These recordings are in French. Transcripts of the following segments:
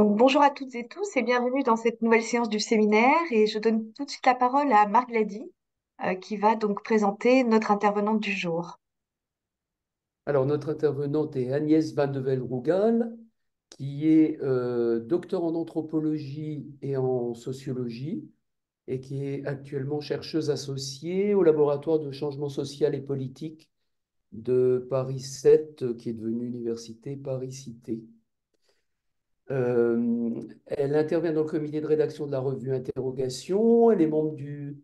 bonjour à toutes et tous et bienvenue dans cette nouvelle séance du séminaire. Et je donne tout de suite la parole à Marc Lady, euh, qui va donc présenter notre intervenante du jour. Alors, notre intervenante est Agnès Van de rougal qui est euh, docteur en anthropologie et en sociologie et qui est actuellement chercheuse associée au laboratoire de changement social et politique de Paris 7, qui est devenue Université Paris Cité. Euh, elle intervient dans le comité de rédaction de la revue Interrogation. Elle est membre du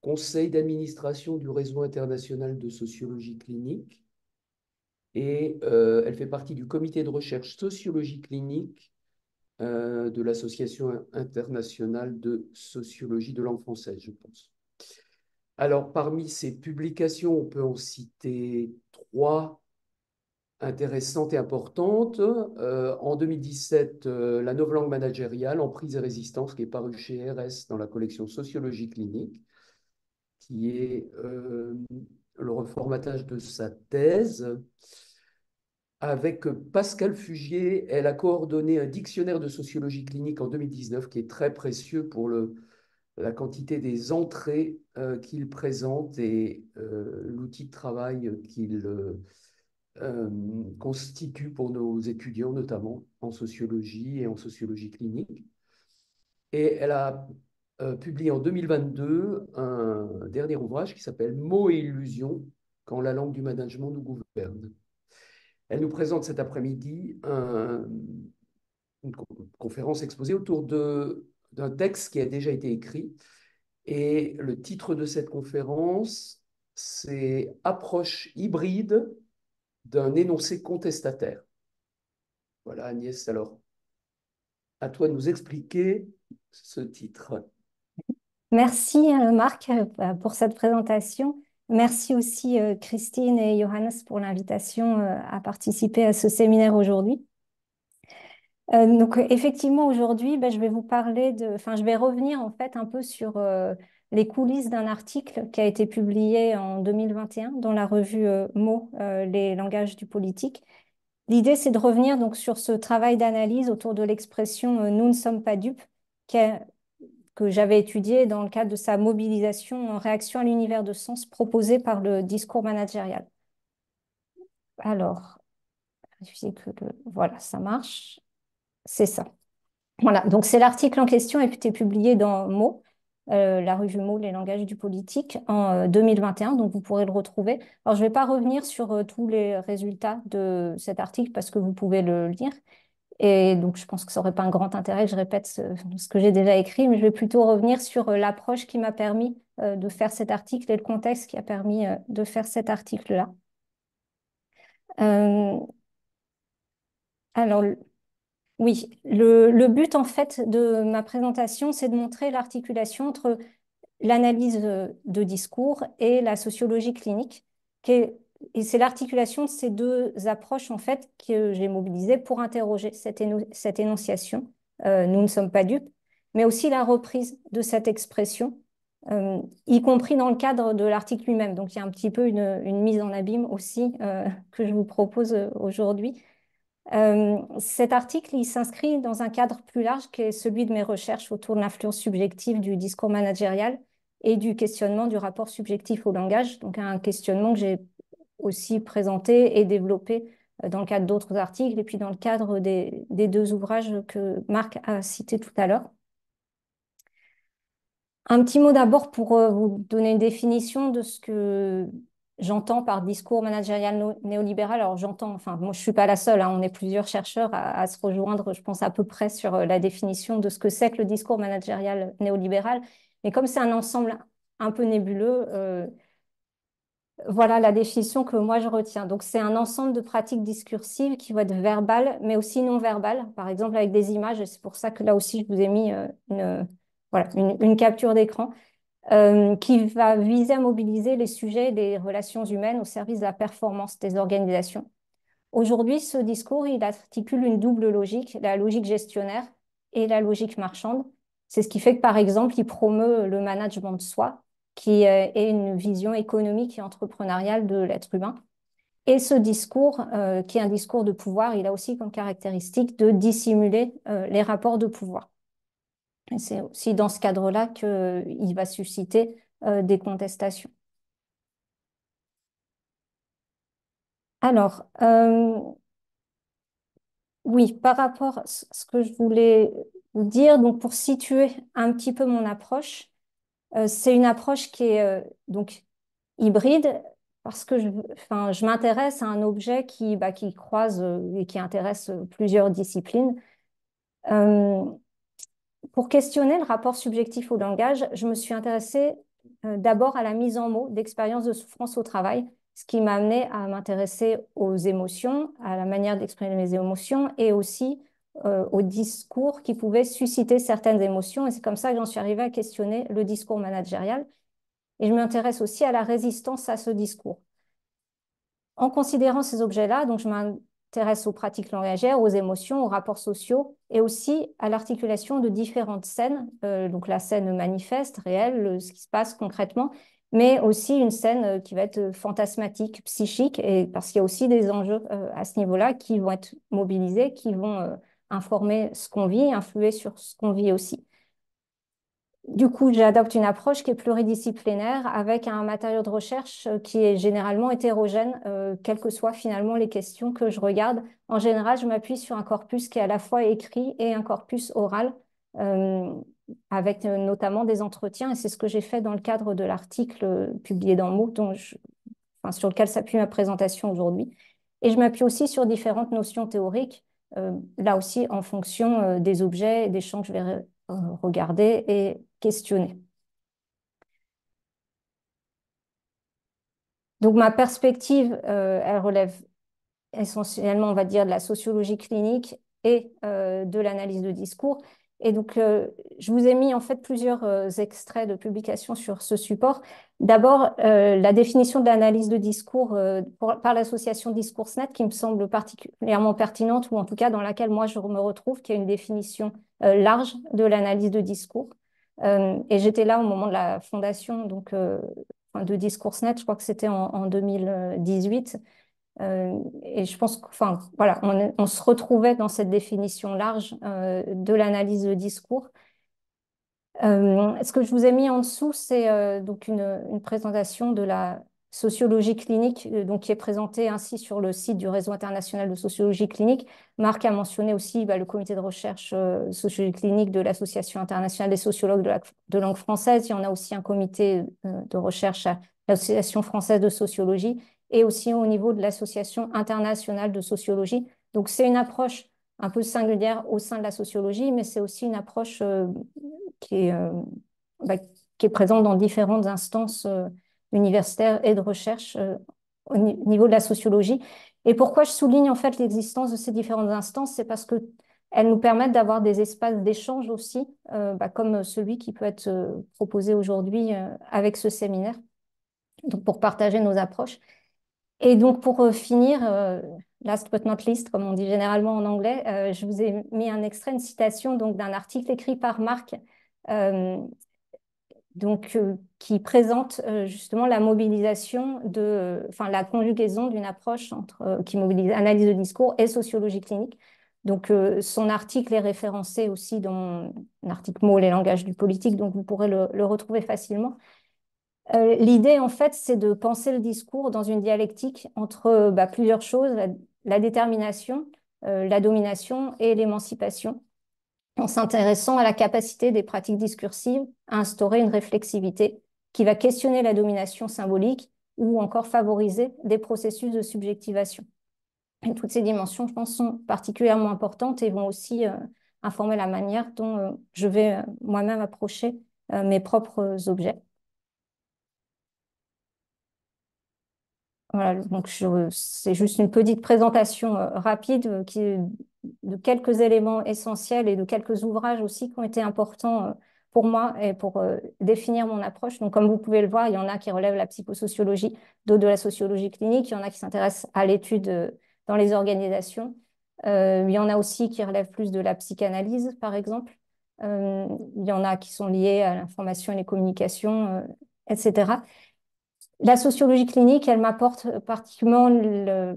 conseil d'administration du réseau international de sociologie clinique. Et euh, elle fait partie du comité de recherche sociologie clinique euh, de l'Association internationale de sociologie de langue française, je pense. Alors, parmi ses publications, on peut en citer trois intéressante et importante. Euh, en 2017, euh, la nouvelle langue managériale, prise et résistance, qui est parue chez RS dans la collection Sociologie clinique, qui est euh, le reformatage de sa thèse. Avec Pascal Fugier, elle a coordonné un dictionnaire de sociologie clinique en 2019 qui est très précieux pour le, la quantité des entrées qu'il présente et l'outil de travail qu'il euh, constitue pour nos étudiants, notamment en sociologie et en sociologie clinique. Et elle a euh, publié en 2022 un dernier ouvrage qui s'appelle Mots et illusions quand la langue du management nous gouverne. Elle nous présente cet après-midi une conférence exposée autour d'un texte qui a déjà été écrit. Et le titre de cette conférence, c'est Approche hybride d'un énoncé contestataire. Voilà Agnès, alors, à toi de nous expliquer ce titre. Merci euh, Marc euh, pour cette présentation. Merci aussi euh, Christine et Johannes pour l'invitation à participer à ce séminaire aujourd'hui. Donc effectivement aujourd'hui, ben, je vais vous parler de, enfin je vais revenir en fait un peu sur les coulisses d'un article qui a été publié en 2021 dans la revue euh, Mo, euh, les langages du politique. L'idée, c'est de revenir donc sur ce travail d'analyse autour de l'expression euh, nous ne sommes pas dupes, que j'avais étudié dans le cadre de sa mobilisation en réaction à l'univers de sens proposé par le discours managérial. Alors, voilà, ça marche. C'est ça. Voilà, donc c'est l'article en question qui a été publié dans Mots. Euh, la rue Jumeau, les langages du politique, en 2021. Euh, donc, vous pourrez le retrouver. Alors, je ne vais pas revenir sur euh, tous les résultats de cet article parce que vous pouvez le lire. Et donc, je pense que ça n'aurait pas un grand intérêt je répète ce, ce que j'ai déjà écrit, mais je vais plutôt revenir sur l'approche qui m'a permis de faire cet article et le contexte qui a permis de faire cet article-là. alors, oui, le, but en fait de ma présentation, c'est de montrer l'articulation entre l'analyse de discours et la sociologie clinique, et c'est l'articulation de ces deux approches en fait que j'ai mobilisées pour interroger cette, énonciation. Euh, nous ne sommes pas dupes, mais aussi la reprise de cette expression, euh, y compris dans le cadre de l'article lui-même. Donc il y a un petit peu une, mise en abîme aussi euh, que je vous propose aujourd'hui euh, cet article, il s'inscrit dans un cadre plus large qui est celui de mes recherches autour de l'influence subjective du discours managérial et du questionnement du rapport subjectif au langage, donc un questionnement que j'ai aussi présenté et développé euh, dans le cadre d'autres articles et puis dans le cadre des, des deux ouvrages que Marc a cités tout à l'heure. Un petit mot d'abord pour euh, vous donner une définition de ce que J'entends par discours managérial néolibéral, alors j'entends, enfin, moi je ne suis pas la seule, hein. on est plusieurs chercheurs à, se rejoindre, je pense, à peu près sur euh, la définition de ce que c'est que le discours managérial néolibéral. Mais comme c'est un ensemble un peu nébuleux, euh, voilà la définition que moi je retiens. Donc c'est un ensemble de pratiques discursives qui vont être verbales, mais aussi non verbales, par exemple avec des images. C'est pour ça que là aussi je vous ai mis euh, une, voilà, une capture d'écran. Euh, qui va viser à mobiliser les sujets des relations humaines au service de la performance des organisations. Aujourd'hui, ce discours, il articule une double logique, la logique gestionnaire et la logique marchande. C'est ce qui fait que, par exemple, il promeut le management de soi, qui euh, est une vision économique et entrepreneuriale de l'être humain. Et ce discours, euh, qui est un discours de pouvoir, il a aussi comme caractéristique de dissimuler les rapports de pouvoir. Et c'est aussi dans ce cadre-là qu'il euh, va susciter euh, des contestations. Alors, euh, oui, par rapport à ce que je voulais vous dire, donc pour situer un petit peu mon approche, c'est une approche qui est donc hybride parce que je, enfin, je m'intéresse à un objet qui, bah, qui croise et qui intéresse plusieurs disciplines pour questionner le rapport subjectif au langage, je me suis intéressée euh, d'abord à la mise en mots d'expériences de souffrance au travail, ce qui m'a amené à m'intéresser aux émotions, à la manière d'exprimer mes émotions et aussi au euh, aux discours qui pouvaient susciter certaines émotions. Et c'est comme ça que j'en suis arrivée à questionner le discours managérial. Et je m'intéresse aussi à la résistance à ce discours. En considérant ces objets-là, donc je intéresse aux pratiques langagères, aux émotions, aux rapports sociaux et aussi à l'articulation de différentes scènes, euh, donc la scène manifeste, réelle, ce qui se passe concrètement, mais aussi une scène euh, qui va être fantasmatique, psychique, et parce qu'il y a aussi des enjeux euh, à ce niveau-là qui vont être mobilisés, qui vont informer ce qu'on vit, influer sur ce qu'on vit aussi du coup, j'adopte une approche qui est pluridisciplinaire avec un matériau de recherche euh, qui est généralement hétérogène, euh, quelles que soient finalement les questions que je regarde. En général, je m'appuie sur un corpus qui est à la fois écrit et un corpus oral, euh, avec notamment des entretiens. Et c'est ce que j'ai fait dans le cadre de l'article publié dans MOOC, sur lequel s'appuie ma présentation aujourd'hui. Et je m'appuie aussi sur différentes notions théoriques, là aussi en fonction des objets et des champs que je vais regarder et questionner. Donc ma perspective, euh, elle relève essentiellement, on va dire, de la sociologie clinique et euh, de l'analyse de discours. Et donc, euh, je vous ai mis en fait plusieurs extraits de publications sur ce support. D'abord, la définition de l'analyse de discours par l'association Discoursnet, qui me semble particulièrement pertinente, ou en tout cas dans laquelle moi je me retrouve, qui est une définition large de l'analyse de discours. Euh, et j'étais là au moment de la fondation donc, euh, de DiscourseNet, je crois que c'était en, 2018. Euh, et je pense enfin, voilà, on, se retrouvait dans cette définition large de l'analyse de discours. ce que je vous ai mis en dessous, c'est donc une, présentation de la sociologie clinique, euh, donc qui est présentée ainsi sur le site du réseau international de sociologie clinique. Marc a mentionné aussi bah, le comité de recherche euh, sociologie clinique de l'Association internationale des sociologues de, langue française. Il y en a aussi un comité euh, de recherche à l'Association française de sociologie et aussi au niveau de l'Association internationale de sociologie. Donc c'est une approche un peu singulière au sein de la sociologie, mais c'est aussi une approche bah, qui, est, présente dans différentes instances universitaire et de recherche euh, au niveau de la sociologie. Et pourquoi je souligne en fait l'existence de ces différentes instances, c'est parce que elles nous permettent d'avoir des espaces d'échange aussi, euh, bah, comme celui qui peut être euh, proposé aujourd'hui avec ce séminaire, donc pour partager nos approches. Et donc pour finir, last but not least, comme on dit généralement en anglais, je vous ai mis un extrait, une citation donc d'un article écrit par Marc donc euh, qui présente euh, justement la mobilisation de, euh, enfin la conjugaison d'une approche entre qui mobilise analyse de discours et sociologie clinique. Donc son article est référencé aussi dans l'article Mots, les langages du politique, donc vous pourrez le, retrouver facilement. L'idée, en fait, c'est de penser le discours dans une dialectique entre bah, plusieurs choses, la détermination, la domination et l'émancipation en s'intéressant à la capacité des pratiques discursives à instaurer une réflexivité qui va questionner la domination symbolique ou encore favoriser des processus de subjectivation. toutes ces dimensions, je pense, sont particulièrement importantes et vont aussi euh, informer la manière dont euh, je vais euh, moi-même approcher mes propres objets. Voilà, donc c'est juste une petite présentation rapide qui de quelques éléments essentiels et de quelques ouvrages aussi qui ont été importants euh, pour moi et pour euh, définir mon approche. Donc, comme vous pouvez le voir, il y en a qui relèvent la psychosociologie, d'autres de la sociologie clinique, il y en a qui s'intéressent à l'étude euh, dans les organisations, il y en a aussi qui relèvent plus de la psychanalyse, par exemple, il y en a qui sont liés à l'information et les communications, etc. La sociologie clinique, elle m'apporte particulièrement le,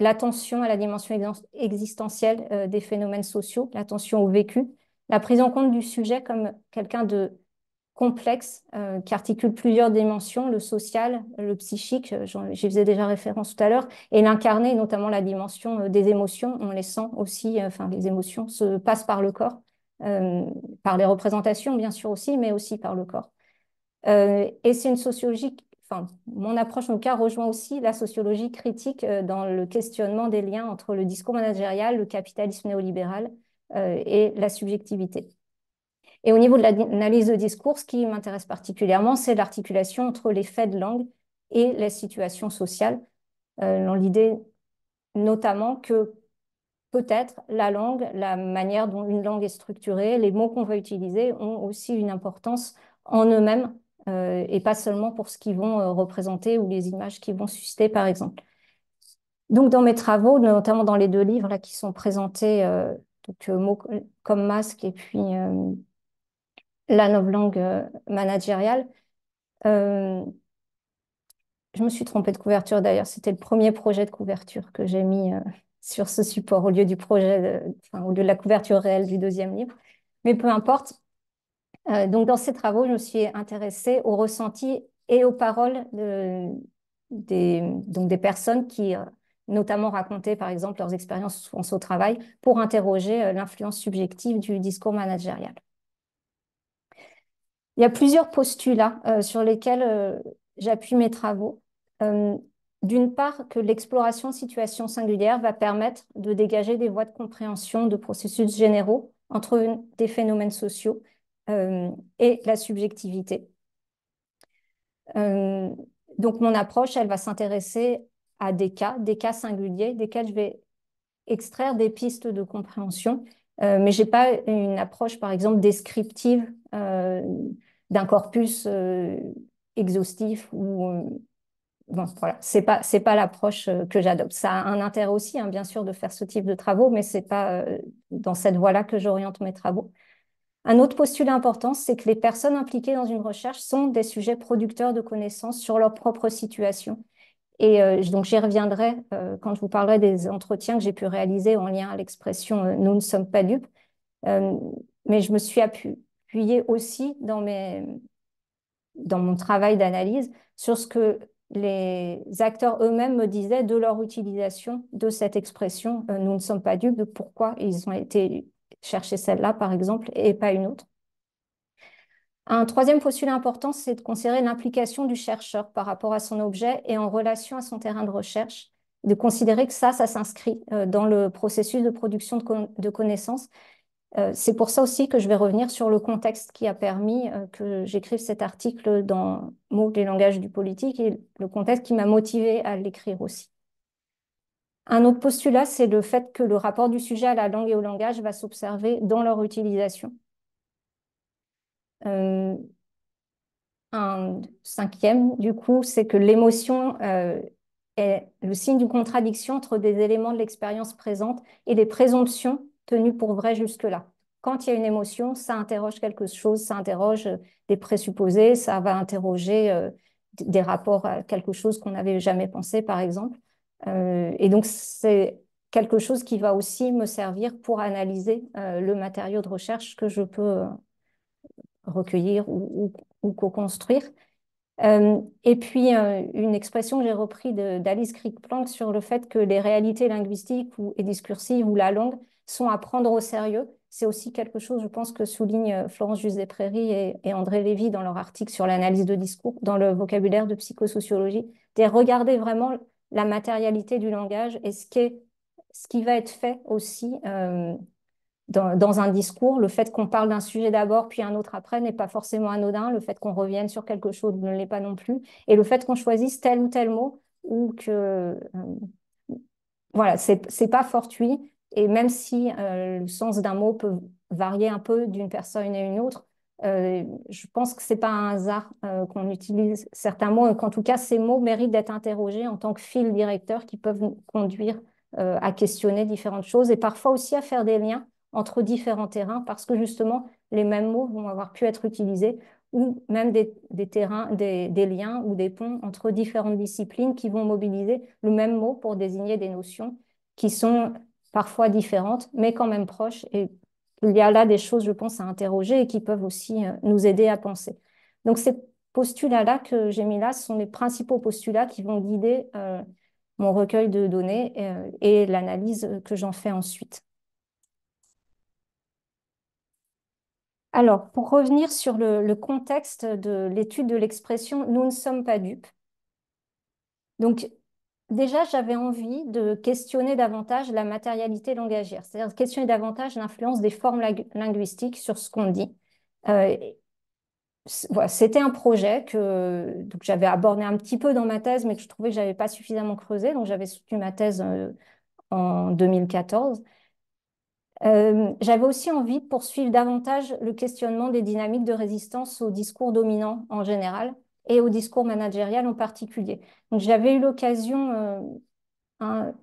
l'attention à la dimension existentielle euh, des phénomènes sociaux, l'attention au vécu, la prise en compte du sujet comme quelqu'un de complexe euh, qui articule plusieurs dimensions, le social, le psychique, euh, j'y faisais déjà référence tout à l'heure, et l'incarner, notamment la dimension des émotions, on les sent aussi, enfin les émotions se passent par le corps, par les représentations bien sûr aussi, mais aussi par le corps. et c'est une sociologie mon approche en tout cas rejoint aussi la sociologie critique euh, dans le questionnement des liens entre le discours managérial, le capitalisme néolibéral euh, et la subjectivité. Et au niveau de l'analyse de discours, ce qui m'intéresse particulièrement, c'est l'articulation entre les faits de langue et la situation sociale, euh, dans l'idée notamment que peut-être la langue, la manière dont une langue est structurée, les mots qu'on va utiliser ont aussi une importance en eux-mêmes euh, et pas seulement pour ce qu'ils vont euh, représenter ou les images qu'ils vont susciter, par exemple. Donc, dans mes travaux, notamment dans les deux livres là, qui sont présentés, euh, donc, mots comme masque et puis la langue managériale, je me suis trompée de couverture d'ailleurs. C'était le premier projet de couverture que j'ai mis sur ce support au lieu du projet, enfin, au lieu de la couverture réelle du deuxième livre. Mais peu importe, euh, donc, dans ces travaux, je me suis intéressée aux ressentis et aux paroles des, personnes qui, euh, notamment, racontaient, par exemple, leurs expériences au travail pour interroger euh, l'influence subjective du discours managérial. Il y a plusieurs postulats sur lesquels j'appuie mes travaux. D'une part, que l'exploration de situations singulières va permettre de dégager des voies de compréhension de processus généraux entre des phénomènes sociaux euh, et la subjectivité. Euh, donc mon approche, elle va s'intéresser à des cas, des cas singuliers, desquels je vais extraire des pistes de compréhension, euh, mais je n'ai pas une approche, par exemple, descriptive d'un corpus exhaustif ou. Bon, c'est pas pas l'approche que j'adopte. Ça a un intérêt aussi, hein, bien sûr, de faire ce type de travaux, mais c'est pas dans cette voie-là que j'oriente mes travaux. Un autre postulat important, c'est que les personnes impliquées dans une recherche sont des sujets producteurs de connaissances sur leur propre situation. Et euh, donc j'y reviendrai euh, quand je vous parlerai des entretiens que j'ai pu réaliser en lien à l'expression euh, nous ne sommes pas dupes mais je me suis appuyée aussi dans, mes, dans mon travail d'analyse sur ce que les acteurs eux-mêmes me disaient de leur utilisation de cette expression nous ne sommes pas dupes, de pourquoi ils ont été chercher celle-là, par exemple, et pas une autre. Un troisième postulat important, c'est de considérer l'implication du chercheur par rapport à son objet et en relation à son terrain de recherche, de considérer que ça, ça s'inscrit euh, dans le processus de production de, connaissances. Euh, c'est pour ça aussi que je vais revenir sur le contexte qui a permis euh, que j'écrive cet article dans Mots, les langages du politique et le contexte qui m'a motivé à l'écrire aussi. Un autre postulat, c'est le fait que le rapport du sujet à la langue et au langage va s'observer dans leur utilisation. Euh, un cinquième, du coup, c'est que l'émotion euh, est le signe d'une contradiction entre des éléments de l'expérience présente et des présomptions tenues pour vraies jusque-là. Quand il y a une émotion, ça interroge quelque chose, ça interroge euh, des présupposés, ça va interroger des rapports à quelque chose qu'on n'avait jamais pensé, par exemple. Euh, et donc, c'est quelque chose qui va aussi me servir pour analyser euh, le matériau de recherche que je peux euh, recueillir ou, co-construire. et puis, une expression que j'ai reprise d'Alice Crick-Planck sur le fait que les réalités linguistiques ou, et discursives ou la langue sont à prendre au sérieux. C'est aussi quelque chose, je pense, que soulignent Florence Jusé-Prairie et, et, André Lévy dans leur article sur l'analyse de discours dans le vocabulaire de psychosociologie. regarder vraiment la matérialité du langage et ce, ce qui va être fait aussi euh, dans, un discours. Le fait qu'on parle d'un sujet d'abord, puis un autre après, n'est pas forcément anodin. Le fait qu'on revienne sur quelque chose ne l'est pas non plus. Et le fait qu'on choisisse tel ou tel mot, ou que. Euh, voilà, c'est pas fortuit. Et même si euh, le sens d'un mot peut varier un peu d'une personne à une autre, euh, je pense que ce n'est pas un hasard euh, qu'on utilise certains mots qu'en tout cas, ces mots méritent d'être interrogés en tant que fil directeur qui peuvent conduire euh, à questionner différentes choses et parfois aussi à faire des liens entre différents terrains parce que justement, les mêmes mots vont avoir pu être utilisés ou même des, terrains, des, liens ou des ponts entre différentes disciplines qui vont mobiliser le même mot pour désigner des notions qui sont parfois différentes, mais quand même proches et il y a là des choses, je pense, à interroger et qui peuvent aussi euh, nous aider à penser. Donc ces postulats-là que j'ai mis là sont les principaux postulats qui vont guider euh, mon recueil de données euh, et, l'analyse que j'en fais ensuite. Alors, pour revenir sur le, le contexte de l'étude de l'expression « nous ne sommes pas dupes », donc déjà, j'avais envie de questionner davantage la matérialité langagière, c'est-à-dire questionner davantage l'influence des formes linguistiques sur ce qu'on dit. Euh, c'était un projet que j'avais abordé un petit peu dans ma thèse, mais que je trouvais que je pas suffisamment creusé. Donc, j'avais soutenu ma thèse euh, en 2014. Euh, j'avais aussi envie de poursuivre davantage le questionnement des dynamiques de résistance au discours dominant en général, et au discours managérial en particulier. Donc j'avais eu l'occasion euh, un,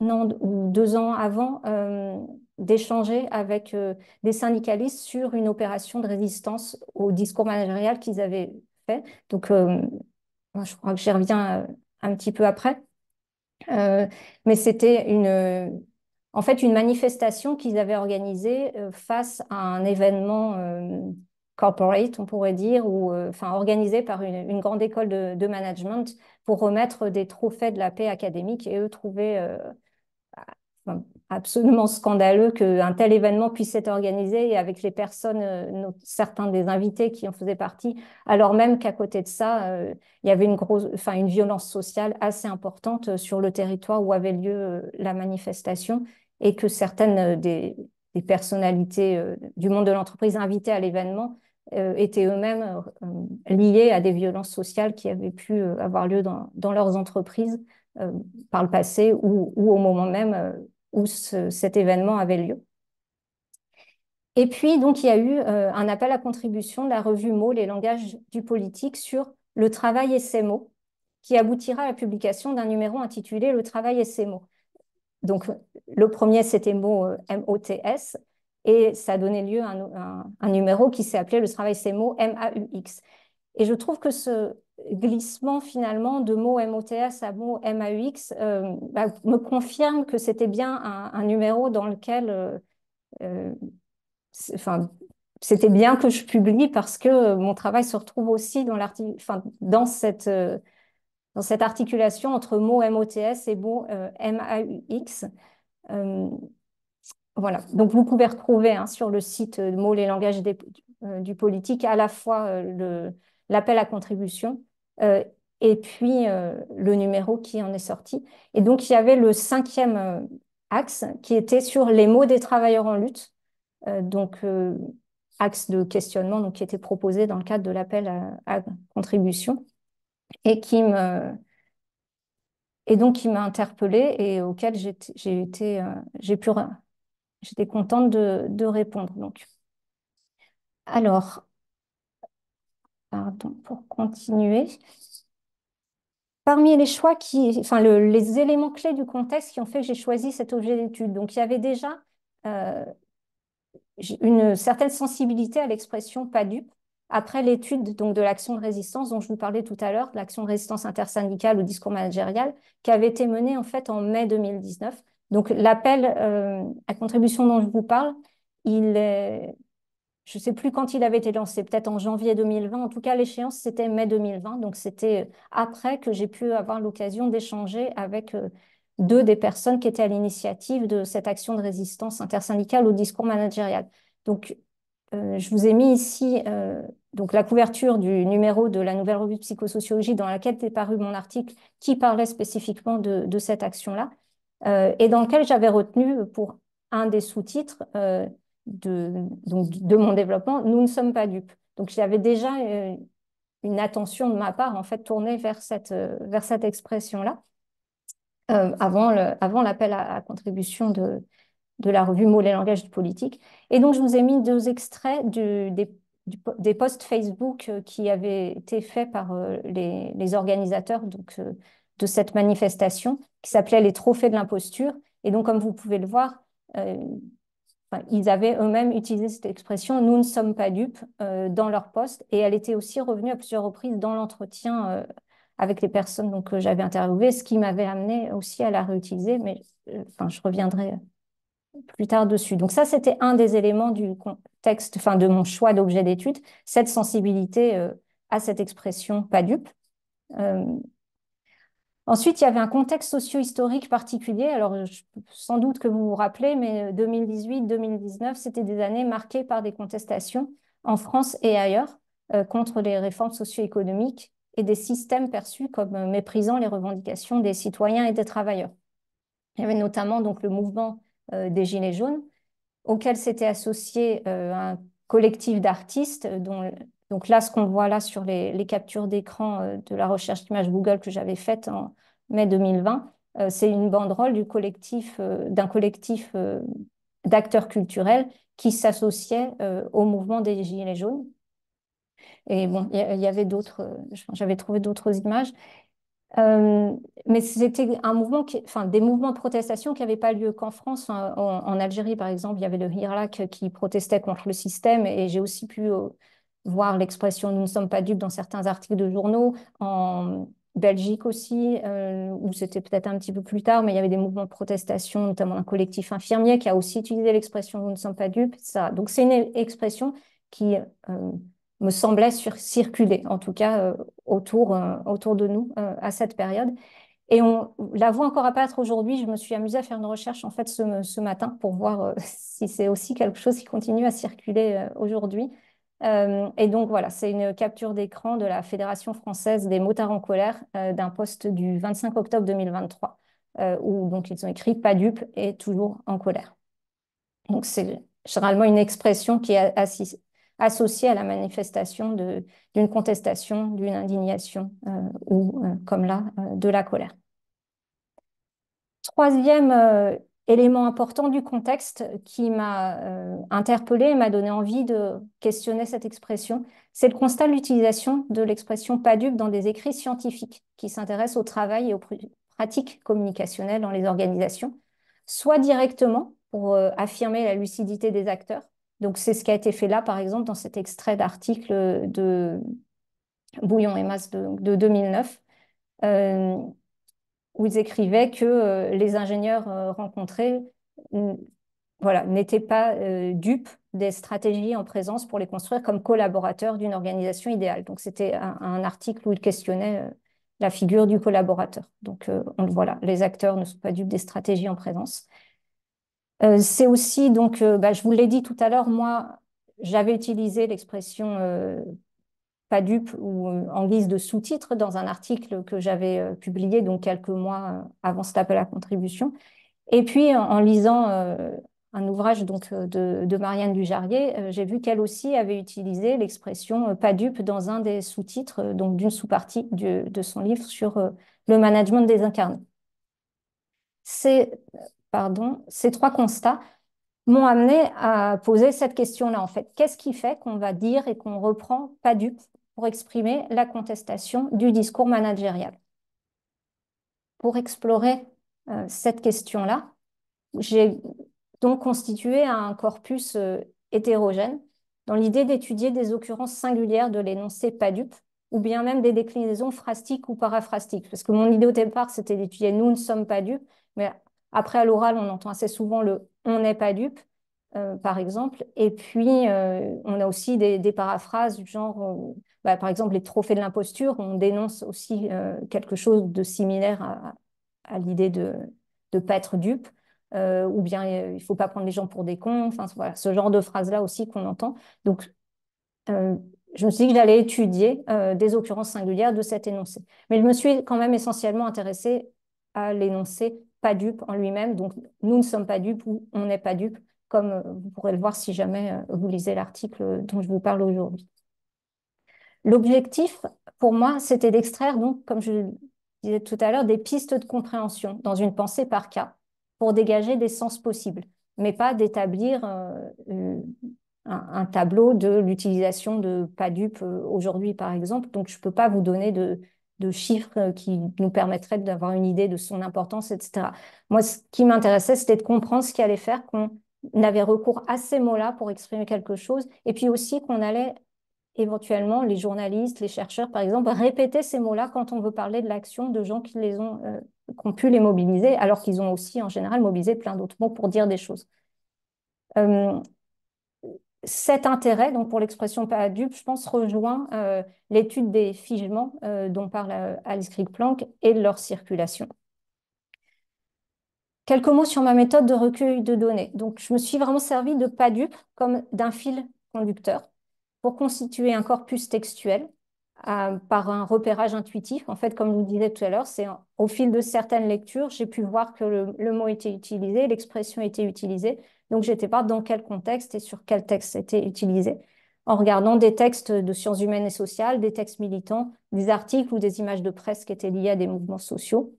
an ou deux ans avant euh, d'échanger avec euh, des syndicalistes sur une opération de résistance au discours managérial qu'ils avaient fait. Donc je crois que j'y reviens un petit peu après. mais c'était une, en fait une manifestation qu'ils avaient organisée face à un événement corporate, on pourrait dire, ou euh, enfin organisé par une, grande école de, management pour remettre des trophées de la paix académique et eux trouver euh, absolument scandaleux qu'un tel événement puisse être organisé et avec les personnes, euh, certains des invités qui en faisaient partie, alors même qu'à côté de ça, il y avait une, grosse, enfin, une violence sociale assez importante sur le territoire où avait lieu la manifestation et que certaines des, des personnalités euh, du monde de l'entreprise invitées à l'événement euh, étaient eux-mêmes euh, liées à des violences sociales qui avaient pu avoir lieu dans, leurs entreprises par le passé ou, au moment même où cet événement avait lieu. Et puis, donc, il y a eu un appel à contribution de la revue mots les langages du politique, sur le travail et ses mots, qui aboutira à la publication d'un numéro intitulé Le travail et ses mots. Donc, le premier, c'était mot euh, M-O-T-S, et ça donnait lieu à un, numéro qui s'est appelé le travail c'est mot M-A-U-X. Et je trouve que ce glissement finalement de t MOTS à mot MAUX euh, bah, me confirme que c'était bien un, numéro dans lequel euh, c'était bien que je publie parce que mon travail se retrouve aussi dans, enfin, dans cette, dans cette articulation entre mots MOTS et mots euh, MAUX. Euh, voilà, donc vous pouvez retrouver hein, sur le site euh, mots les langages du politique à la fois l'appel à contribution et puis le numéro qui en est sorti. Et donc, il y avait le cinquième axe qui était sur les mots des travailleurs en lutte, donc axe de questionnement donc, qui était proposé dans le cadre de l'appel à, contribution et qui et donc qui m'a interpellée et auquel j'ai été euh, j'ai j'étais contente de, répondre donc alors pardon pour continuer Parmi les choix qui, enfin les éléments clés du contexte qui ont fait que j'ai choisi cet objet d'étude. Donc il y avait déjà euh, une certaine sensibilité à l'expression pas dupe après l'étude donc de l'action de résistance dont je vous parlais tout à l'heure, l'action de résistance intersyndicale au discours managérial, qui avait été menée en fait en mai 2019. Donc l'appel euh, à contribution dont je vous parle, il je ne sais plus quand il avait été lancé, peut-être en janvier 2020. En tout cas, l'échéance c'était mai 2020. Donc c'était après que j'ai pu avoir l'occasion d'échanger avec euh, deux des personnes qui étaient à l'initiative de cette action de résistance intersyndicale au discours managérial. Donc, euh, je vous ai mis ici donc la couverture du numéro de la nouvelle revue psychosociologie dans laquelle est paru mon article qui parlait spécifiquement de, cette action-là, euh, et dans lequel j'avais retenu euh, pour un des sous-titres euh, de, de mon développement, Nous ne sommes pas dupes. Donc j'avais déjà une attention de ma part en fait tournée vers cette, vers cette expression-là avant l'appel avant à, à, contribution de, de la revue Mots et langage du politique. Et donc je vous ai mis deux extraits de des des posts Facebook euh, qui avaient été faits par euh, les, organisateurs donc, euh, de cette manifestation qui s'appelait les trophées de l'imposture. Et donc, comme vous pouvez le voir, ils avaient eux-mêmes utilisé cette expression nous ne sommes pas dupes dans leur poste. Et elle était aussi revenue à plusieurs reprises dans l'entretien avec les personnes donc, que j'avais interviewées, ce qui m'avait amené aussi à la réutiliser. Mais enfin, je reviendrai plus tard dessus. Donc ça, c'était un des éléments du contexte, enfin de mon choix d'objet d'étude, cette sensibilité euh, à cette expression pas dupe. Euh, ensuite, il y avait un contexte socio-historique particulier. Alors, sans doute que vous vous rappelez, mais 2018-2019, euh, c'était des années marquées par des contestations en France et ailleurs contre les réformes socio-économiques et des systèmes perçus comme méprisant les revendications des citoyens et des travailleurs. Il y avait notamment donc le mouvement euh, des Gilets jaunes, auquel s'était associé euh, un collectif d'artistes euh, donc là, ce qu'on voit là sur les, captures d'écran de la recherche d'image Google que j'avais faite en mai 2020, c'est une banderole du collectif d'un collectif d'acteurs culturels qui s'associait au mouvement des Gilets jaunes. Et bon, il y, avait d'autres, j'avais trouvé d'autres images. Euh, mais c'était un mouvement, enfin des mouvements de protestation qui n'avaient pas lieu qu'en France. En, Algérie, par exemple, il y avait le Hirak qui protestait contre le système, et j'ai aussi pu euh, voir l'expression "nous ne sommes pas dupes" dans certains articles de journaux. En Belgique aussi, euh, où c'était peut-être un petit peu plus tard, mais il y avait des mouvements de protestation, notamment un collectif infirmier qui a aussi utilisé l'expression "nous ne sommes pas dupes". Ça, donc c'est une expression qui me semblait circuler, en tout cas euh, autour, euh, autour de nous euh, à cette période. Et on la voit encore apparaître aujourd'hui. Je me suis amusée à faire une recherche en fait ce, matin pour voir si c'est aussi quelque chose qui continue à circuler aujourd'hui. et donc voilà, c'est une capture d'écran de la Fédération française des motards en colère d'un poste du 25 octobre 2023 où donc ils ont écrit pas dupe et toujours en colère. Donc c'est généralement une expression qui est associé à la manifestation d'une contestation, d'une indignation euh, ou, euh, comme là, euh, de la colère. Troisième élément important du contexte qui m'a interpellé et m'a donné envie de questionner cette expression, c'est le constat de l'utilisation de l'expression PADUP dans des écrits scientifiques qui s'intéressent au travail et aux pratiques communicationnelles dans les organisations, soit directement pour affirmer la lucidité des acteurs, donc, c'est ce qui a été fait là, par exemple, dans cet extrait d'article de Bouillon et Masse de, 2009, euh, où ils écrivaient que euh, les ingénieurs euh, rencontrés n'étaient pas dupes des stratégies en présence pour les construire comme collaborateurs d'une organisation idéale. Donc, c'était un, article où ils questionnaient la figure du collaborateur. Donc, on les acteurs ne sont pas dupes des stratégies en présence. Euh, c'est aussi, donc, euh, bah, je vous l'ai dit tout à l'heure, moi, j'avais utilisé l'expression euh, pas dupe » ou en guise de sous-titre dans un article que j'avais publié donc quelques mois avant cet appel à contribution. Et puis, en, lisant un ouvrage donc, de, Marianne Dujarrier, j'ai vu qu'elle aussi avait utilisé l'expression pas dupe » dans un des sous-titres, donc d'une sous-partie de son livre sur le management des incarnés. C'est pardon, ces trois constats m'ont amené à poser cette question-là, en fait. Qu'est-ce qui fait qu'on va dire et qu'on reprend pas dupe pour exprimer la contestation du discours managérial Pour explorer euh, cette question-là, j'ai donc constitué un corpus euh, hétérogène dans l'idée d'étudier des occurrences singulières de l'énoncé pas dupe » ou bien même des déclinaisons phrastiques ou paraphrastiques. Parce que mon idée au départ, c'était d'étudier nous ne sommes pas dupes, mais après, à l'oral, on entend assez souvent le on n'est pas dupe, euh, par exemple. Et puis, euh, on a aussi des, paraphrases du genre, euh, bah, par exemple, les trophées de l'imposture, on dénonce aussi quelque chose de similaire à, l'idée de ne pas être dupe. ou bien il ne faut pas prendre les gens pour des cons, enfin ce genre de phrases-là aussi qu'on entend. Donc, je me suis dit que j'allais étudier des occurrences singulières de cet énoncé. Mais je me suis quand même essentiellement intéressée à l'énoncé pas dupe en lui-même. Donc, nous ne sommes pas dupes ou on n'est pas dupe, comme euh, vous pourrez le voir si jamais euh, vous lisez l'article euh, dont je vous parle aujourd'hui. L'objectif, pour moi, c'était d'extraire, donc, comme je disais tout à l'heure, des pistes de compréhension dans une pensée par cas pour dégager des sens possibles, mais pas d'établir un, tableau de l'utilisation de pas dupe » aujourd'hui, par exemple. Donc, je ne peux pas vous donner de, de chiffres euh, qui nous permettraient d'avoir une idée de son importance, etc. Moi, ce qui m'intéressait, c'était de comprendre ce qui allait faire qu'on avait recours à ces mots-là pour exprimer quelque chose, et puis aussi qu'on allait éventuellement, les journalistes, les chercheurs, par exemple, répéter ces mots-là quand on veut parler de l'action de gens qui, les ont, euh, ont pu les mobiliser, alors qu'ils ont aussi, en général, mobilisé plein d'autres mots pour dire des choses. Euh, cet intérêt donc pour l'expression dupe, je pense, rejoint euh, l'étude des figements euh, dont parle euh, Alice krieg planck et leur circulation. Quelques mots sur ma méthode de recueil de données. Donc, je me suis vraiment servi de pas dupe comme d'un fil conducteur pour constituer un corpus textuel par un repérage intuitif. En fait, comme je vous disais tout à l'heure, c'est au fil de certaines lectures, j'ai pu voir que le mot était utilisé, l'expression était utilisée, donc, j'étais pas dans quel contexte et sur quel texte c'était utilisé, en regardant des textes de sciences humaines et sociales, des textes militants, des articles ou des images de presse qui étaient liées à des mouvements sociaux.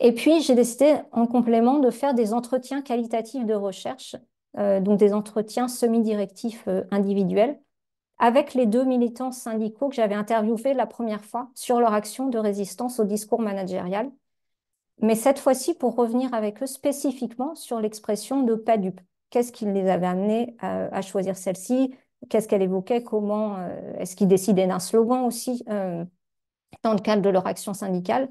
Et puis, j'ai décidé en complément de faire des entretiens qualitatifs de recherche, euh, donc des entretiens semi-directifs euh, individuels, avec les deux militants syndicaux que j'avais interviewés la première fois sur leur action de résistance au discours managérial mais cette fois-ci pour revenir avec eux spécifiquement sur l'expression de PADUP. Qu'est-ce qui les avait amenés à, choisir celle-ci Qu'est-ce qu'elle évoquait Comment euh, est-ce qu'ils décidaient d'un slogan aussi euh, dans le cadre de leur action syndicale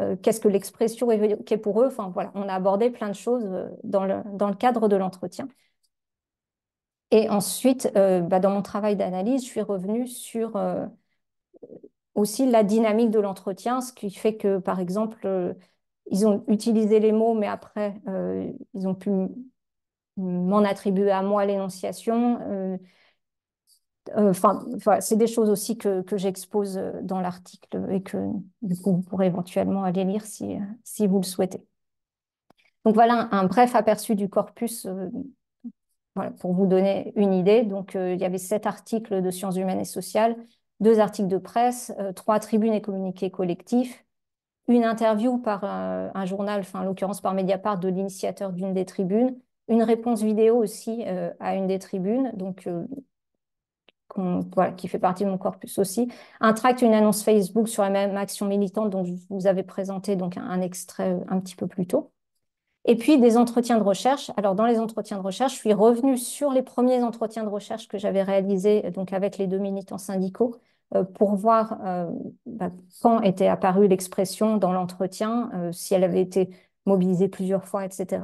euh, Qu'est-ce que l'expression évoquait pour eux Enfin voilà, on a abordé plein de choses dans le, dans le cadre de l'entretien. Et ensuite, bah, dans mon travail d'analyse, je suis revenue sur aussi la dynamique de l'entretien, ce qui fait que, par exemple, ils ont utilisé les mots, mais après, euh, ils ont pu m'en attribuer à moi l'énonciation. Euh, euh, enfin, c'est des choses aussi que, j'expose dans l'article et que vous pourrez éventuellement aller lire si, vous le souhaitez. Donc voilà un, bref aperçu du corpus voilà, pour vous donner une idée. Donc il y avait sept articles de sciences humaines et sociales, deux articles de presse, trois tribunes et communiqués collectifs, une interview par euh, un, journal, enfin, en l'occurrence par Mediapart, de l'initiateur d'une des tribunes, une réponse vidéo aussi euh, à une des tribunes, donc euh, qui fait partie de mon corpus aussi, un tract, une annonce Facebook sur la même action militante dont je vous avais présenté donc un, extrait un petit peu plus tôt. Et puis des entretiens de recherche. Alors dans les entretiens de recherche, je suis revenue sur les premiers entretiens de recherche que j'avais réalisés donc avec les deux militants syndicaux euh, pour voir euh, bah, quand était apparue l'expression dans l'entretien, euh, si elle avait été mobilisée plusieurs fois, etc.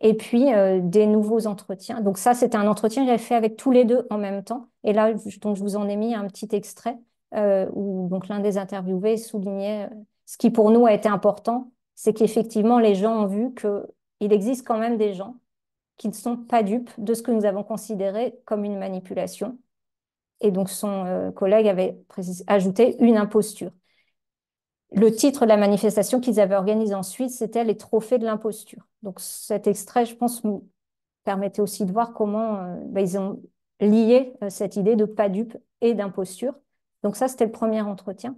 Et puis des nouveaux entretiens. Donc ça, c'était un entretien que j'ai fait avec tous les deux en même temps. Et là, je vous en ai mis un petit extrait où l'un des interviewés soulignait ce qui pour nous a été important, c'est qu'effectivement les gens ont vu qu'il existe quand même des gens qui ne sont pas dupes de ce que nous avons considéré comme une manipulation et donc son euh, collègue avait ajouté une imposture. Le titre de la manifestation qu'ils avaient organisée ensuite, c'était les trophées de l'imposture. Donc cet extrait, je pense, permettait aussi de voir comment euh, ben, ils ont lié euh, cette idée de pas dupe et d'imposture. Donc ça, c'était le premier entretien.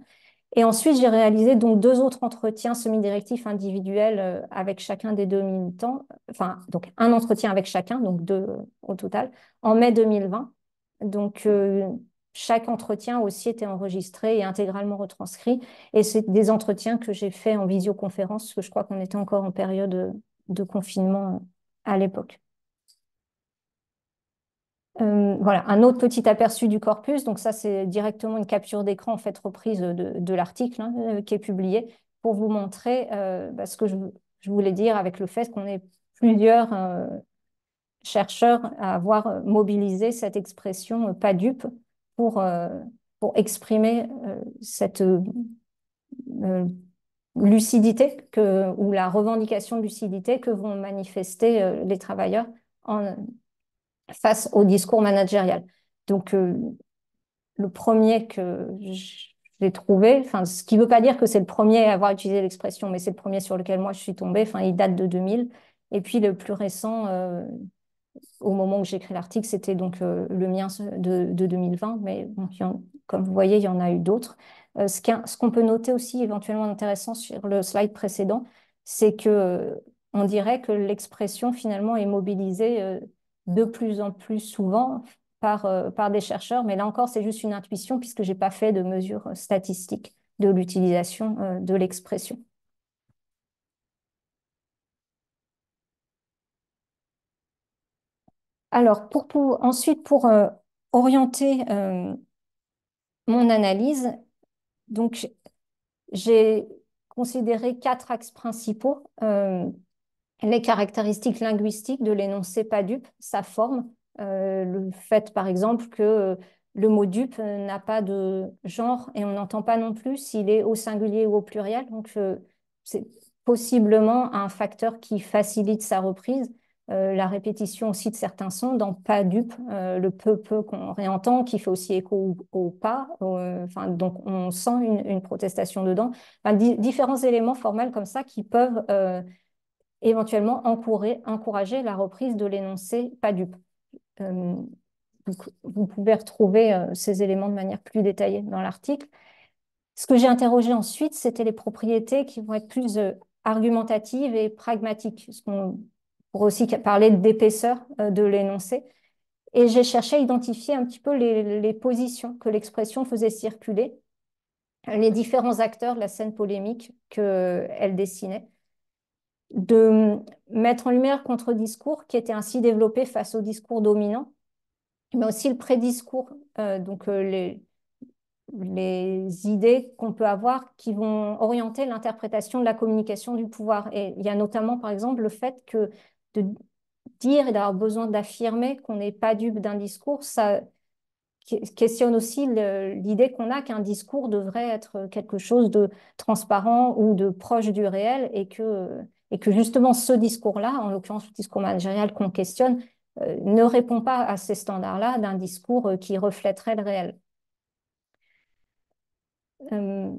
Et ensuite, j'ai réalisé donc deux autres entretiens semi-directifs individuels avec chacun des deux militants, enfin, donc un entretien avec chacun, donc deux au total, en mai 2020. Donc, euh, chaque entretien aussi était enregistré et intégralement retranscrit. Et c'est des entretiens que j'ai faits en visioconférence, parce que je crois qu'on était encore en période de confinement euh, à l'époque. Euh, voilà, un autre petit aperçu du corpus. Donc ça, c'est directement une capture d'écran, en fait, reprise de, l'article hein, qui est publié, pour vous montrer bah, ce que je, voulais dire avec le fait qu'on ait plusieurs chercheurs à avoir euh, mobilisé cette expression euh, pas dupe pour, euh, pour exprimer cette lucidité que, ou la revendication de lucidité que vont manifester les travailleurs en, face au discours managérial. Donc, le premier que j'ai trouvé, enfin, ce qui ne veut pas dire que c'est le premier à avoir utilisé l'expression, mais c'est le premier sur lequel moi je suis tombée, enfin, il date de 2000. Et puis le plus récent, au moment où j'écris l'article, c'était donc euh, le mien de, 2020, mais comme vous voyez, il y en a eu d'autres. Euh, ce qu'on peut noter aussi éventuellement intéressant sur le slide précédent, c'est que euh, on dirait que l'expression finalement est mobilisée de plus en plus souvent par, par des chercheurs, mais là encore, c'est juste une intuition puisque je n'ai pas fait de mesures statistiques de l'utilisation de l'expression. Alors, ensuite, pour euh, orienter euh, mon analyse, donc j'ai considéré quatre axes principaux. Euh, les caractéristiques linguistiques de l'énoncé pas dupe, sa forme, le fait par exemple que le mot dupe n'a pas de genre et on n'entend pas non plus s'il est au singulier ou au pluriel. Donc, c'est possiblement un facteur qui facilite sa reprise. Euh, la répétition aussi de certains sons dans pas dupe, euh, le peu peu qu'on réentend, qui fait aussi écho au, pas. Euh, enfin, donc on sent une, protestation dedans. différents éléments formels comme ça qui peuvent éventuellement encourager, encourager, la reprise de l'énoncé pas dupe. vous pouvez retrouver ces éléments de manière plus détaillée dans l'article. Ce que j'ai interrogé ensuite, c'était les propriétés qui vont être plus argumentatives et pragmatiques, ce qu'on pour aussi parler d'épaisseur euh, de l'énoncé. Et j'ai cherché à identifier un petit peu les, positions que l'expression faisait circuler, les différents acteurs de la scène polémique qu'elle dessinait, de mettre en lumière contre-discours qui était ainsi développé face au discours dominant, mais aussi le prédiscours, discours euh, donc euh, les idées qu'on peut avoir qui vont orienter l'interprétation de la communication du pouvoir. Et il y a notamment, par exemple, le fait que de dire et d'avoir besoin d'affirmer qu'on n'est pas dupe d'un discours, ça questionne aussi l'idée qu'on a qu'un discours devrait être quelque chose de transparent ou de proche du réel et que, et que justement ce discours-là, en l'occurrence le discours managérial qu'on questionne, euh, ne répond pas à ces standards-là d'un discours euh, qui reflèterait le réel. Euh,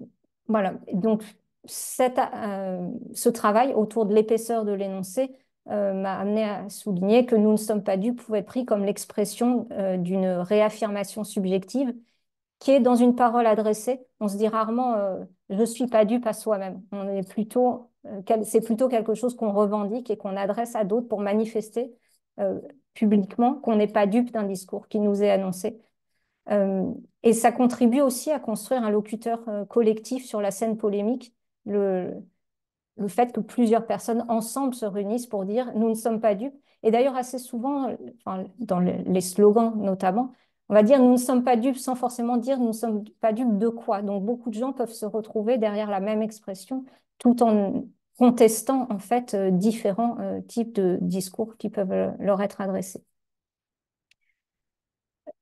voilà, donc ce travail autour de l'épaisseur de l'énoncé euh, m'a amené à souligner que nous ne sommes pas dupes pouvait être pris comme l'expression euh, d'une réaffirmation subjective qui est dans une parole adressée. On se dit rarement euh, je ne suis pas dupe à soi-même. On est plutôt c'est plutôt quelque chose qu'on revendique et qu'on adresse à d'autres pour manifester publiquement qu'on n'est pas dupe d'un discours qui nous est annoncé. et ça contribue aussi à construire un locuteur collectif sur la scène polémique. Le, le fait que plusieurs personnes ensemble se réunissent pour dire nous ne sommes pas dupes. Et d'ailleurs, assez souvent, dans les slogans notamment, on va dire nous ne sommes pas dupes sans forcément dire nous ne sommes pas dupes de quoi. Donc beaucoup de gens peuvent se retrouver derrière la même expression tout en contestant en fait euh, différents euh, types de discours qui peuvent euh, leur être adressés.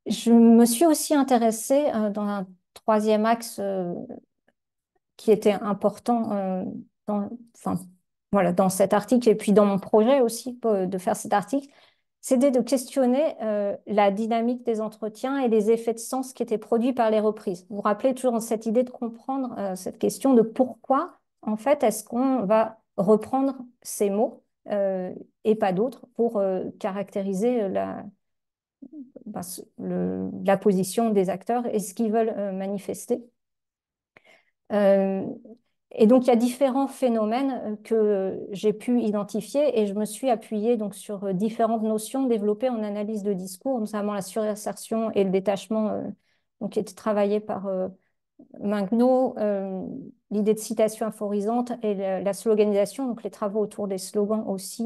Je me suis aussi intéressée dans un troisième axe qui était important dans, voilà, dans cet article et puis dans mon projet aussi euh, de faire cet article, c'était de questionner euh, la dynamique des entretiens et les effets de sens qui étaient produits par les reprises. Vous vous rappelez toujours cette idée de comprendre euh, cette question de pourquoi, en fait, est-ce qu'on va reprendre ces mots et pas d'autres pour caractériser la, ben, la position des acteurs et ce qu'ils veulent manifester. Et donc, il y a différents phénomènes euh, que j'ai pu identifier et je me suis appuyée donc, sur euh, différentes notions développées en analyse de discours, notamment la surinsertion et le détachement euh, donc, qui étaient travaillés par euh, l'idée de citation aphorisante et la, sloganisation, donc les travaux autour des slogans aussi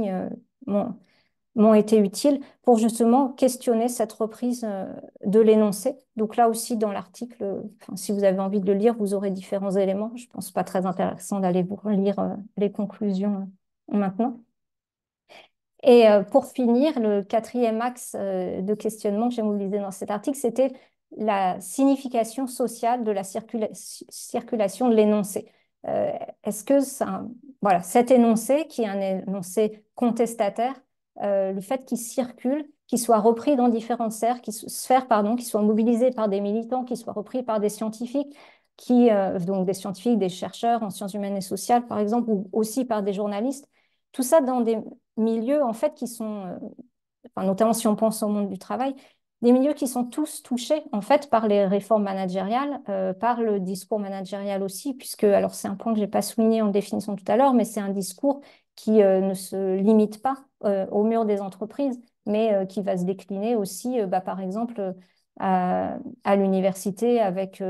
m'ont été utiles pour justement questionner cette reprise euh, de l'énoncé. Donc là aussi, dans l'article, euh, si vous avez envie de le lire, vous aurez différents éléments. Je pense pas très intéressant d'aller vous lire euh, les conclusions maintenant. Et pour finir, le quatrième axe de questionnement que j'ai mobilisé dans cet article, c'était la signification sociale de la circulation de l'énoncé. Est-ce que ça, voilà, cet énoncé, qui est un énoncé contestataire, euh, le fait qu'ils circulent, qu'ils soient repris dans différentes sphères, qu'ils soient mobilisés par des militants, qu'ils soient repris par des scientifiques, qui, euh, donc des scientifiques, des chercheurs en sciences humaines et sociales, par exemple, ou aussi par des journalistes. Tout ça dans des milieux, en fait, qui sont, euh, enfin, notamment si on pense au monde du travail, des milieux qui sont tous touchés en fait par les réformes managériales, euh, par le discours managérial aussi, puisque alors c'est un point que j'ai pas souligné en définition tout à l'heure, mais c'est un discours qui euh, ne se limite pas euh, au mur des entreprises, mais qui va se décliner aussi, bah, par exemple à, l'université avec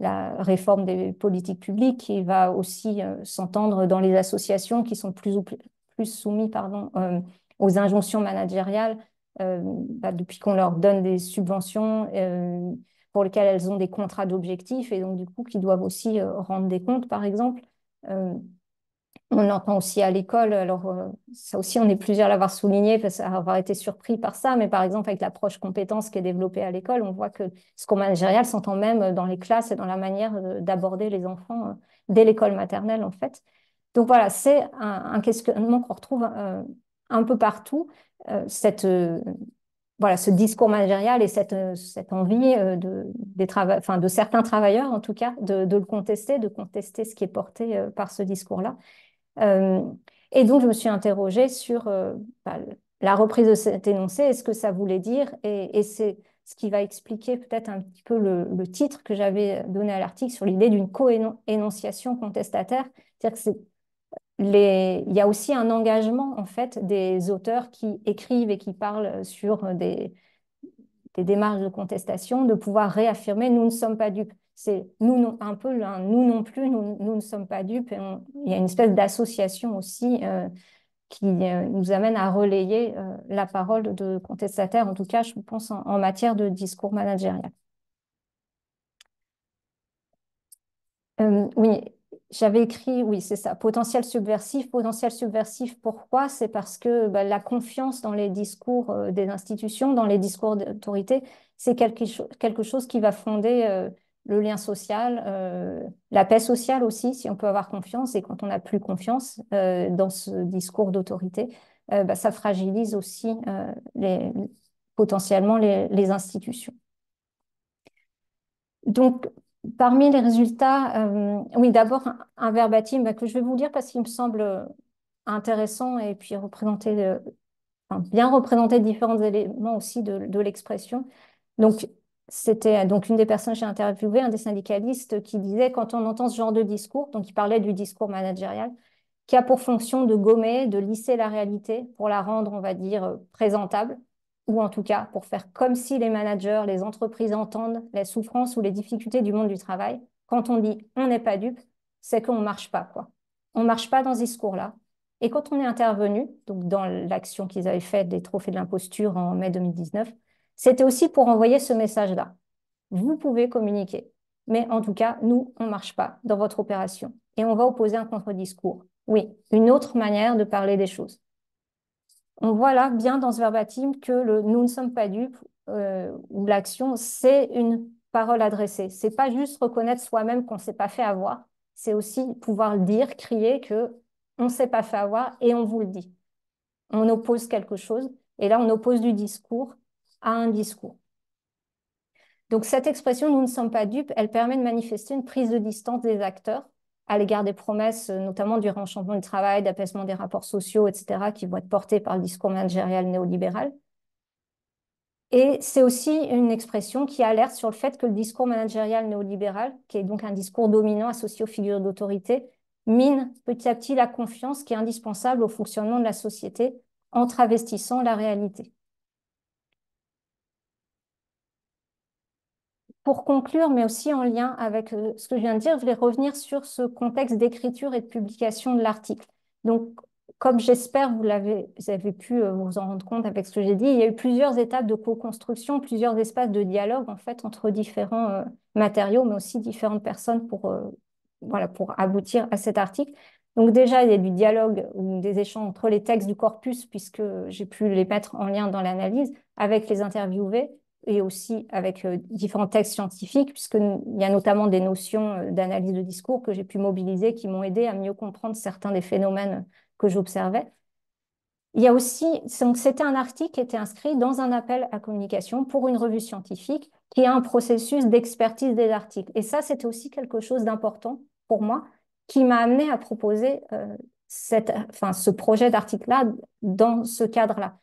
la réforme des politiques publiques, qui va aussi s'entendre dans les associations qui sont plus ou plus, plus soumis pardon aux injonctions managériales euh, bah, depuis qu'on leur donne des subventions euh, pour lesquelles elles ont des contrats d'objectifs et donc du coup qui doivent aussi euh, rendre des comptes, par exemple. On entend aussi à l'école, alors ça aussi on est plusieurs à l'avoir souligné, à avoir été surpris par ça, mais par exemple avec l'approche compétence qui est développée à l'école, on voit que ce qu'on managérial s'entend même dans les classes et dans la manière d'aborder les enfants dès l'école maternelle en fait. Donc voilà, c'est un, un questionnement qu'on retrouve un peu partout. Euh, cette, euh, voilà, ce discours managérial et cette, euh, cette envie de, des enfin, de certains travailleurs, en tout cas, de, de, le contester, de contester ce qui est porté par ce discours-là. et donc, je me suis interrogée sur bah, la reprise de cet énoncé, est-ce que ça voulait dire Et, et c'est ce qui va expliquer peut-être un petit peu le, le titre que j'avais donné à l'article sur l'idée d'une co-énonciation contestataire. C'est-à-dire que c'est il y a aussi un engagement en fait des auteurs qui écrivent et qui parlent sur des, démarches de contestation, de pouvoir réaffirmer nous ne sommes pas dupes. C'est nous non, un peu nous non plus, nous, nous, ne sommes pas dupes. il y a une espèce d'association aussi euh, qui euh, nous amène à relayer euh, la parole de contestataires, en tout cas, je pense, en, matière de discours managérial. oui, j'avais écrit, oui, c'est ça, potentiel subversif. Potentiel subversif, pourquoi C'est parce que bah, la confiance dans les discours euh, des institutions, dans les discours d'autorité, c'est quelque, quelque, chose qui va fonder euh, le lien social, euh, la paix sociale aussi, si on peut avoir confiance. Et quand on n'a plus confiance dans ce discours d'autorité, bah, ça fragilise aussi les, potentiellement les institutions. Donc, Parmi les résultats, euh, oui, d'abord un, verbatim bah, que je vais vous dire parce qu'il me semble euh, intéressant et puis représenter, bien représenter différents éléments aussi de, l'expression. Donc, c'était donc une des personnes que j'ai interviewées, un des syndicalistes, qui disait quand on entend ce genre de discours, donc il parlait du discours managérial, qui a pour fonction de gommer, de lisser la réalité pour la rendre, on va dire, euh, présentable, ou en tout cas pour faire comme si les managers, les entreprises entendent les souffrances ou les difficultés du monde du travail. Quand on dit on n'est pas dupe, c'est qu'on ne marche pas. quoi. On ne marche pas dans ce discours-là. Et quand on est intervenu, donc dans l'action qu'ils avaient faite des trophées de l'imposture en mai 2019, c'était aussi pour envoyer ce message-là. Vous pouvez communiquer, mais en tout cas, nous, on ne marche pas dans votre opération. Et on va opposer un contre-discours. Oui, une autre manière de parler des choses on voit là bien dans ce verbatim que le nous ne sommes pas dupes euh, ou l'action, c'est une parole adressée. C'est pas juste reconnaître soi-même qu'on ne s'est pas fait avoir, c'est aussi pouvoir le dire, crier que on ne s'est pas fait avoir et on vous le dit. On oppose quelque chose et là on oppose du discours à un discours. Donc cette expression nous ne sommes pas dupes, elle permet de manifester une prise de distance des acteurs à l'égard des promesses, euh, notamment du réenchantement du travail, d'apaisement des rapports sociaux, etc., qui vont être portées par le discours managérial néolibéral. Et c'est aussi une expression qui alerte sur le fait que le discours managérial néolibéral, qui est donc un discours dominant associé aux figures d'autorité, mine petit à petit la confiance qui est indispensable au fonctionnement de la société en travestissant la réalité. pour conclure, mais aussi en lien avec euh, ce que je viens de dire, je voulais revenir sur ce contexte d'écriture et de publication de l'article. Donc, comme j'espère vous l'avez, vous avez pu euh, vous en rendre compte avec ce que j'ai dit, il y a eu plusieurs étapes de co-construction, plusieurs espaces de dialogue en fait entre différents euh, matériaux, mais aussi différentes personnes pour voilà pour aboutir à cet article. Donc déjà, il y a du dialogue ou des échanges entre les textes du corpus, puisque j'ai pu les mettre en lien dans l'analyse, avec les interviewés, et aussi avec euh, différents textes scientifiques, puisqu'il y a notamment des notions euh, d'analyse de discours que j'ai pu mobiliser qui m'ont aidé à mieux comprendre certains des phénomènes que j'observais. Il y a aussi, c'était un article qui était inscrit dans un appel à communication pour une revue scientifique qui a un processus d'expertise des articles. Et ça, c'était aussi quelque chose d'important pour moi qui m'a amené à proposer euh, ce projet d'article-là dans ce cadre-là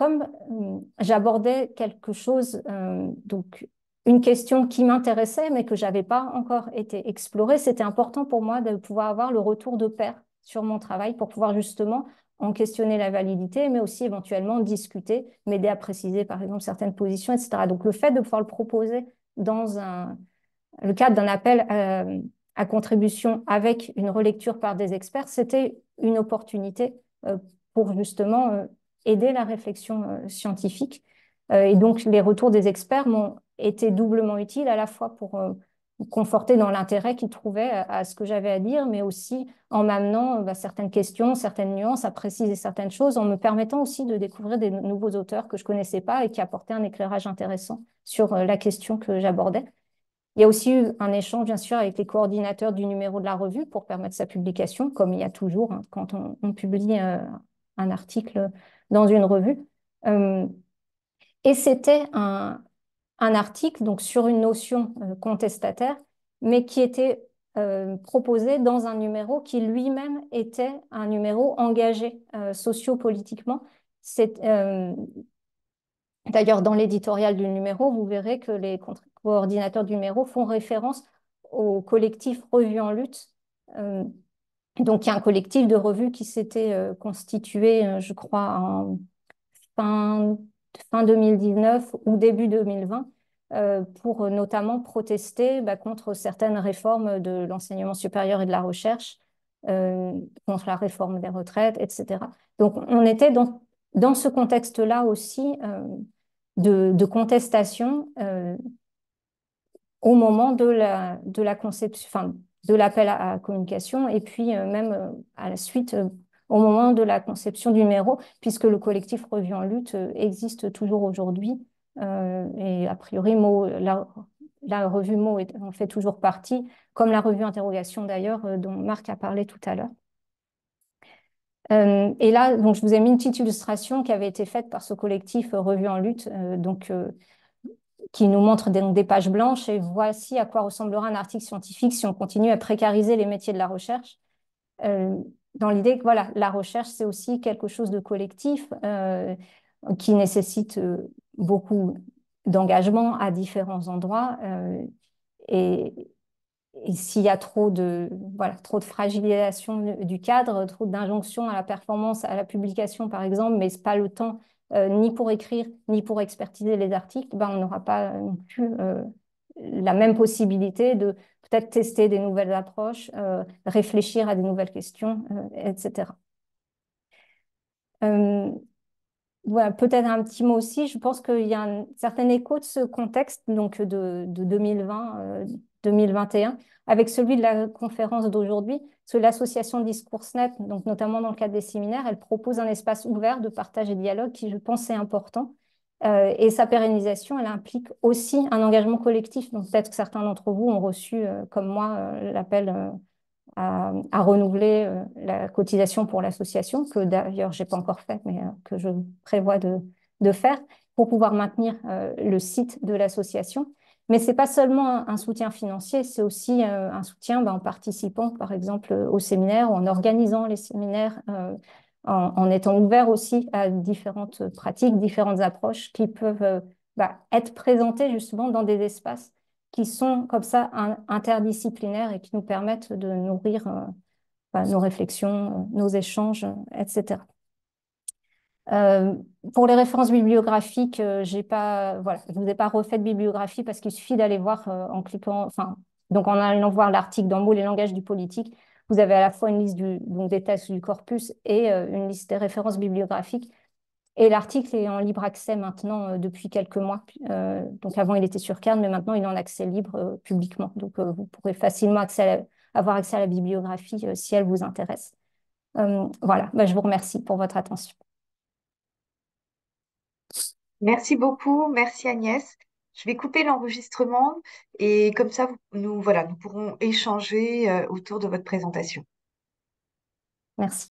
comme euh, j'abordais quelque chose, euh, donc une question qui m'intéressait, mais que j'avais pas encore été explorée, c'était important pour moi de pouvoir avoir le retour de pair sur mon travail pour pouvoir justement en questionner la validité, mais aussi éventuellement discuter, m'aider à préciser par exemple certaines positions, etc. Donc le fait de pouvoir le proposer dans le cadre d'un appel euh, à, contribution avec une relecture par des experts, c'était une opportunité pour justement aider la réflexion euh, scientifique. Euh, et donc, les retours des experts m'ont été doublement utiles, à la fois pour euh, conforter dans l'intérêt qu'ils trouvaient à, ce que j'avais à dire, mais aussi en m'amenant à bah, certaines questions, certaines nuances, à préciser certaines choses, en me permettant aussi de découvrir des nouveaux auteurs que je connaissais pas et qui apportaient un éclairage intéressant sur la question que j'abordais. Il y a aussi eu un échange, bien sûr, avec les coordinateurs du numéro de la revue pour permettre sa publication, comme il y a toujours hein, quand on, publie un article dans une revue. Euh, et c'était un, article donc, sur une notion euh, contestataire, mais qui était euh, proposé dans un numéro qui lui-même était un numéro engagé socio sociopolitiquement. D'ailleurs, dans l'éditorial du numéro, vous verrez que les coordinateurs du numéro font référence au collectif Revue en lutte donc, il y a un collectif de revues qui s'était euh, constitué, euh, je crois, en fin, fin 2019 ou début 2020, euh, pour notamment protester bah, contre certaines réformes de l'enseignement supérieur et de la recherche, contre la réforme des retraites, etc. Donc, on était dans, dans ce contexte-là aussi de, de, contestation au moment de la, de la conception, de l'appel à, communication et puis euh, même euh, à la suite euh, au moment de la conception du numéro, puisque le collectif Revue en lutte existe toujours aujourd'hui. et a priori, la, revue mot en fait toujours partie, comme la revue Interrogation d'ailleurs, dont Marc a parlé tout à l'heure. et là, donc, je vous ai mis une petite illustration qui avait été faite par ce collectif Revue en lutte, donc, qui nous montre des, des pages blanches et voici à quoi ressemblera un article scientifique si on continue à précariser les métiers de la recherche. Euh, dans l'idée que voilà, la recherche, c'est aussi quelque chose de collectif euh, qui nécessite euh, beaucoup d'engagement à différents endroits. et, s'il y a trop de, voilà, trop de fragilisation du cadre, trop d'injonctions à la performance, à la publication, par exemple, mais ce n'est pas le temps euh, ni pour écrire, ni pour expertiser les articles, ben, on n'aura pas euh, non plus euh, la même possibilité de peut-être tester des nouvelles approches, réfléchir à des nouvelles questions, etc. voilà, peut-être un petit mot aussi, je pense qu'il y a un certain écho de ce contexte donc de, de 2020 2021 avec celui de la conférence d'aujourd'hui. L'association DiscoursNet, donc notamment dans le cadre des séminaires, elle propose un espace ouvert de partage et dialogue qui, je pense, est important. Euh, et sa pérennisation, elle implique aussi un engagement collectif. Donc peut-être que certains d'entre vous ont reçu, euh, comme moi, euh, l'appel à, renouveler la cotisation pour l'association, que d'ailleurs, je n'ai pas encore fait, mais que je prévois de, de, faire pour pouvoir maintenir le site de l'association. Mais ce n'est pas seulement un soutien financier, c'est aussi euh, un soutien bah, en participant, par exemple, euh, aux séminaires en organisant les séminaires, euh, en, étant ouvert aussi à différentes pratiques, différentes approches qui peuvent bah, être présentées justement dans des espaces qui sont comme ça interdisciplinaires et qui nous permettent de nourrir bah, nos réflexions, nos échanges, etc. Euh, pour les références bibliographiques, euh, j'ai pas, voilà, je ne vous ai pas refait de bibliographie parce qu'il suffit d'aller voir euh, en cliquant, enfin, donc en allant voir l'article dans mots les langages du politique, vous avez à la fois une liste donc des textes du corpus et une liste des références bibliographiques. Et l'article est en libre accès maintenant depuis quelques mois. donc avant, il était sur Cairn, mais maintenant, il est en accès libre publiquement. Donc vous pourrez facilement avoir accès à la bibliographie si elle vous intéresse. voilà, bah, je vous remercie pour votre attention. Merci beaucoup, merci Agnès. Je vais couper l'enregistrement et comme ça, nous, voilà, nous pourrons échanger euh, autour de votre présentation. Merci.